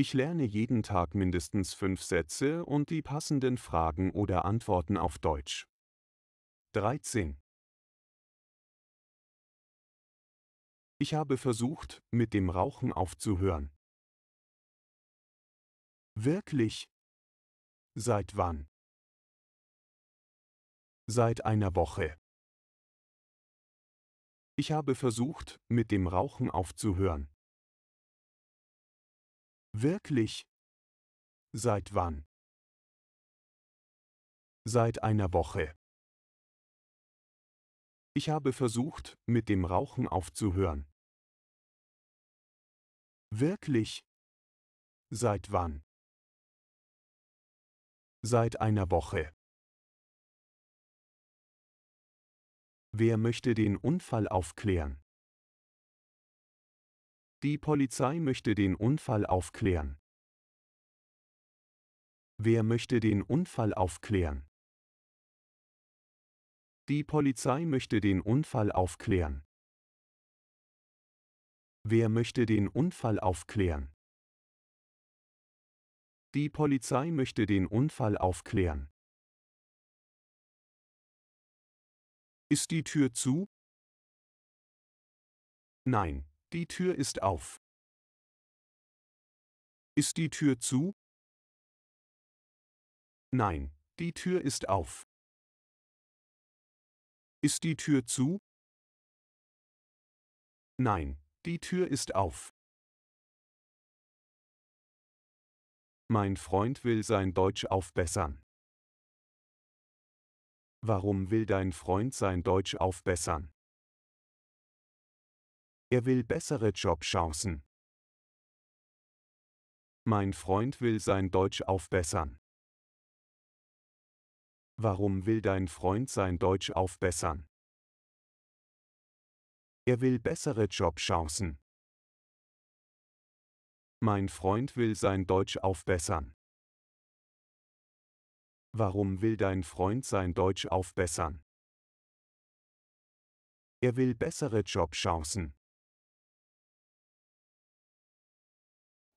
Ich lerne jeden Tag mindestens fünf Sätze und die passenden Fragen oder Antworten auf Deutsch. 13. Ich habe versucht, mit dem Rauchen aufzuhören. Wirklich? Seit wann? Seit einer Woche. Ich habe versucht, mit dem Rauchen aufzuhören. Wirklich? Seit wann? Seit einer Woche. Ich habe versucht, mit dem Rauchen aufzuhören. Wirklich? Seit wann? Seit einer Woche. Wer möchte den Unfall aufklären? Die Polizei möchte den Unfall aufklären. Wer möchte den Unfall aufklären? Die Polizei möchte den Unfall aufklären. Wer möchte den Unfall aufklären? Die Polizei möchte den Unfall aufklären. Ist die Tür zu? Nein, die Tür ist auf. Ist die Tür zu? Nein, die Tür ist auf. Ist die Tür zu? Nein, die Tür ist auf. Mein Freund will sein Deutsch aufbessern. Warum will dein Freund sein Deutsch aufbessern? Er will bessere Jobchancen. Mein Freund will sein Deutsch aufbessern. Warum will dein Freund sein Deutsch aufbessern? Er will bessere Jobchancen. Mein Freund will sein Deutsch aufbessern. Warum will dein Freund sein Deutsch aufbessern? Er will bessere Jobchancen.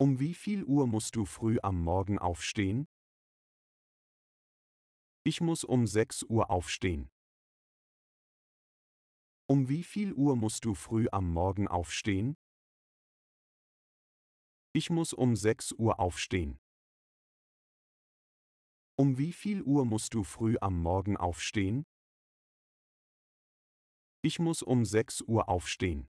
Um wie viel Uhr musst du früh am Morgen aufstehen? Ich muss um 6 Uhr aufstehen. Um wie viel Uhr musst du früh am Morgen aufstehen? Ich muss um 6 Uhr aufstehen. Um wie viel Uhr musst du früh am Morgen aufstehen? Ich muss um 6 Uhr aufstehen.